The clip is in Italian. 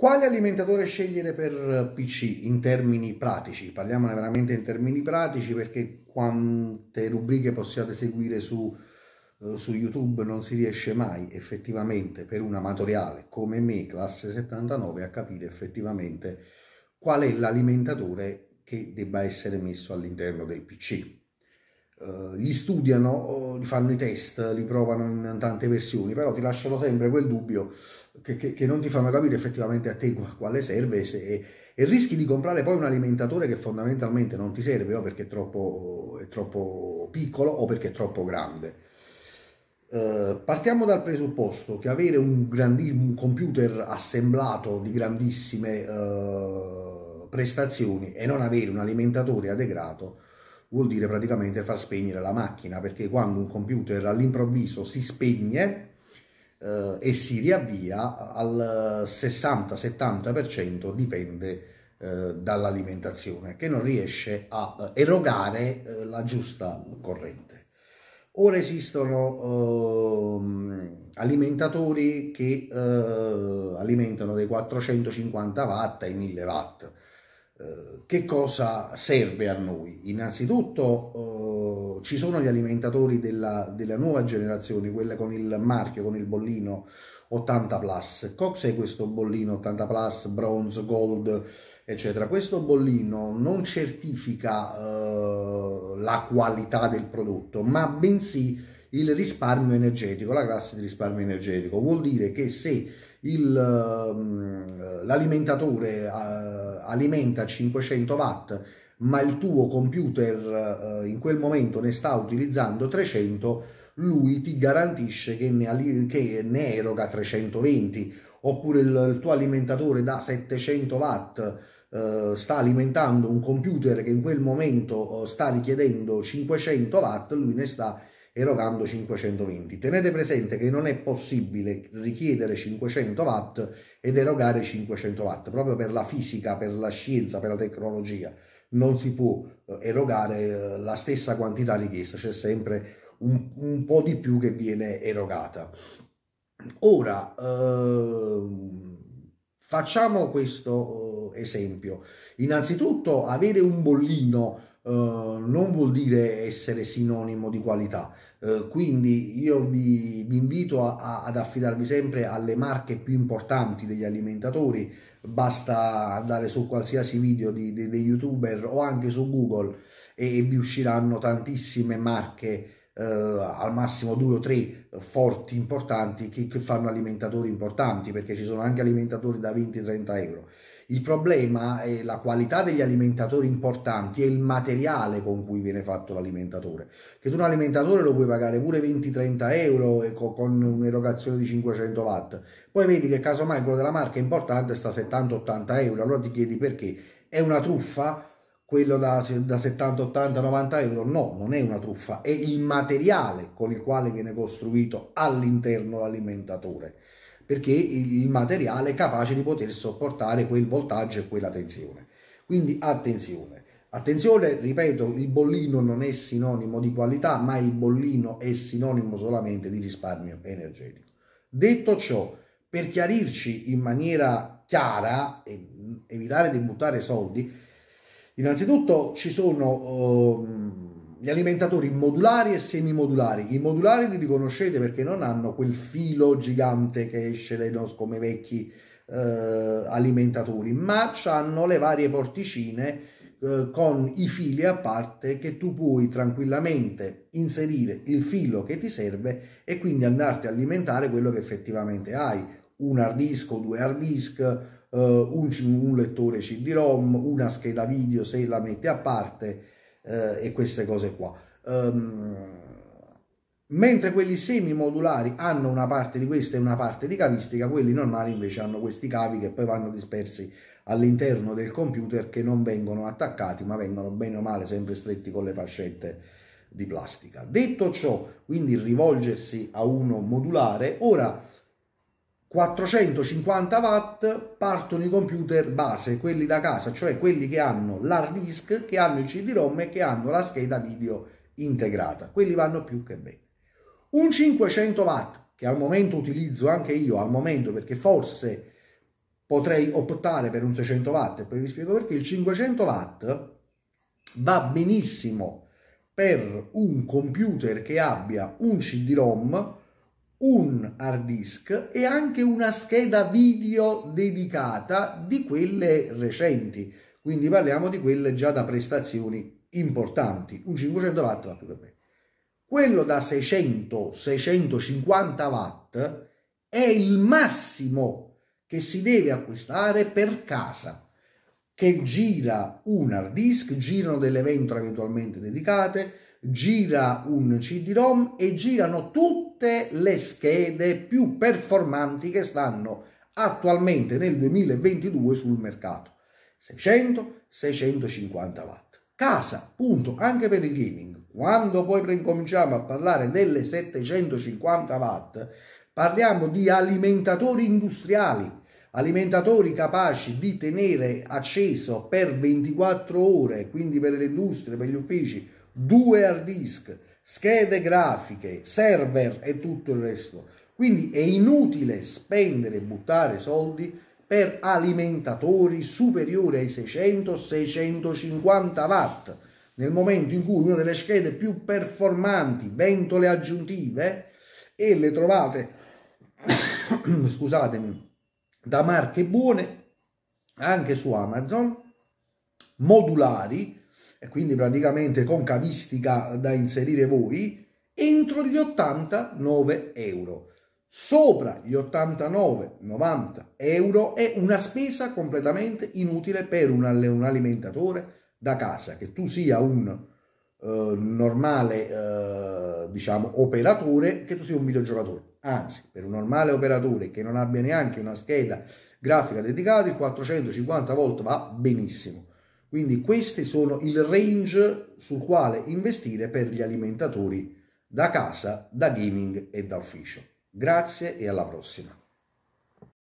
Quale alimentatore scegliere per PC in termini pratici? Parliamone veramente in termini pratici perché quante rubriche possiate seguire su, eh, su YouTube non si riesce mai effettivamente per un amatoriale come me, classe 79, a capire effettivamente qual è l'alimentatore che debba essere messo all'interno del PC. Eh, li studiano, li fanno i test, li provano in tante versioni, però ti lasciano sempre quel dubbio che, che, che non ti fanno capire effettivamente a te quale serve se, e rischi di comprare poi un alimentatore che fondamentalmente non ti serve o perché è troppo, è troppo piccolo o perché è troppo grande. Uh, partiamo dal presupposto che avere un, grandi, un computer assemblato di grandissime uh, prestazioni e non avere un alimentatore adeguato vuol dire praticamente far spegnere la macchina, perché quando un computer all'improvviso si spegne eh, e si riavvia al 60-70% dipende eh, dall'alimentazione, che non riesce a eh, erogare eh, la giusta corrente. Ora esistono ehm, alimentatori che alimentano dai 450 watt ai 1000 watt, eh, che cosa serve a noi? Innanzitutto eh, ci sono gli alimentatori della, della, nuova generazione, quella con il marchio, con il bollino 80 Plus. Cos'è questo bollino 80 Plus, bronze, gold, eccetera? Questo bollino non certifica eh, la qualità del prodotto, ma bensì il risparmio energetico, la classe di risparmio energetico. Vuol dire che se Ehm, l'alimentatore eh, alimenta 500 watt ma il tuo computer eh, in quel momento ne sta utilizzando 300, lui ti garantisce che ne, che ne eroga 320, oppure il, il, tuo alimentatore da 700 watt eh, sta alimentando un computer che in quel momento eh, sta richiedendo 500 watt, lui ne sta erogando 520. Tenete presente che non è possibile richiedere 500 watt ed erogare 500 watt, proprio per la fisica, per la scienza, per la tecnologia. Non si può eh, erogare eh, la stessa quantità richiesta, c'è sempre un, un, po' di più che viene erogata. Ora, ehm, facciamo questo eh, esempio. Innanzitutto avere un bollino Ehm, non vuol dire essere sinonimo di qualità. Ehm, quindi io vi, vi invito a, a, ad affidarvi sempre alle marche più importanti degli alimentatori. Basta andare su qualsiasi video di, di, di youtuber o anche su Google e, e vi usciranno tantissime marche. Eh, al massimo due o tre forti importanti che, che fanno alimentatori importanti perché ci sono anche alimentatori da 20-30 euro il problema è la qualità degli alimentatori importanti e il materiale con cui viene fatto l'alimentatore. Che tu un alimentatore lo puoi pagare pure 20-30 euro con un'erogazione di 500 watt. Poi vedi che casomai quello della marca importante sta a 70-80 euro. Allora ti chiedi perché? È una truffa? Quello da, da 70, 80, 90 euro? No, non è una truffa. È il materiale con il quale viene costruito all'interno l'alimentatore perché il materiale è capace di poter sopportare quel voltaggio e quella tensione. Quindi attenzione. Attenzione, ripeto, il bollino non è sinonimo di qualità, ma il bollino è sinonimo solamente di risparmio energetico. Detto ciò, per chiarirci in maniera chiara e evitare di buttare soldi, innanzitutto ci sono... Um, gli alimentatori modulari e semimodulari. I modulari li riconoscete perché non hanno quel filo gigante che esce dai nostri come vecchi eh, alimentatori, ma hanno le varie porticine eh, con i fili a parte che tu puoi tranquillamente inserire il filo che ti serve e quindi andarti a alimentare quello che effettivamente hai, un hard disk o due hard disk, eh, un, un lettore CD-ROM, una scheda video se la metti a parte eh, e queste cose qua. Um, mentre quelli semi-modulari hanno una parte di questa e una parte di cavistica, quelli normali invece hanno questi cavi che poi vanno dispersi all'interno del computer che non vengono attaccati ma vengono bene o male sempre stretti con le fascette di plastica. Detto ciò, quindi rivolgersi a uno modulare, ora 450 watt partono i computer base, quelli da casa, cioè quelli che hanno l'hard disk, che hanno il CD-ROM e che hanno la scheda video integrata. Quelli vanno più che bene. Un 500 watt, che al momento utilizzo anche io, al momento perché forse potrei optare per un 600 watt e poi vi spiego perché, il 500 watt va benissimo per un computer che abbia un CD-ROM un hard disk e anche una scheda video dedicata di quelle recenti, quindi parliamo di quelle già da prestazioni importanti, un 500 watt va più bene. Quello da 600-650 watt è il massimo che si deve acquistare per casa, che gira un hard disk, girano delle ventre eventualmente dedicate, gira un CD-ROM e girano tutte le schede più performanti che stanno attualmente nel 2022 sul mercato. 600-650 watt. Casa, punto, anche per il gaming. Quando poi ricominciamo a parlare delle 750 watt, parliamo di alimentatori industriali, alimentatori capaci di tenere acceso per 24 ore, quindi per le industrie, per gli uffici, due hard disk, schede grafiche, server e tutto il resto. Quindi è inutile spendere e buttare soldi per alimentatori superiori ai 600-650 watt. Nel momento in cui una delle schede più performanti, ventole aggiuntive, e le trovate, scusatemi, da marche buone anche su Amazon, modulari, e quindi praticamente con cavistica da inserire voi, entro gli 89 euro. Sopra gli 89-90 euro è una spesa completamente inutile per un alimentatore da casa, che tu sia un Uh, normale uh, diciamo operatore che tu sia un videogiocatore anzi per un normale operatore che non abbia neanche una scheda grafica dedicata il 450 volt va benissimo quindi questi sono il range sul quale investire per gli alimentatori da casa, da gaming e da ufficio. Grazie e alla prossima.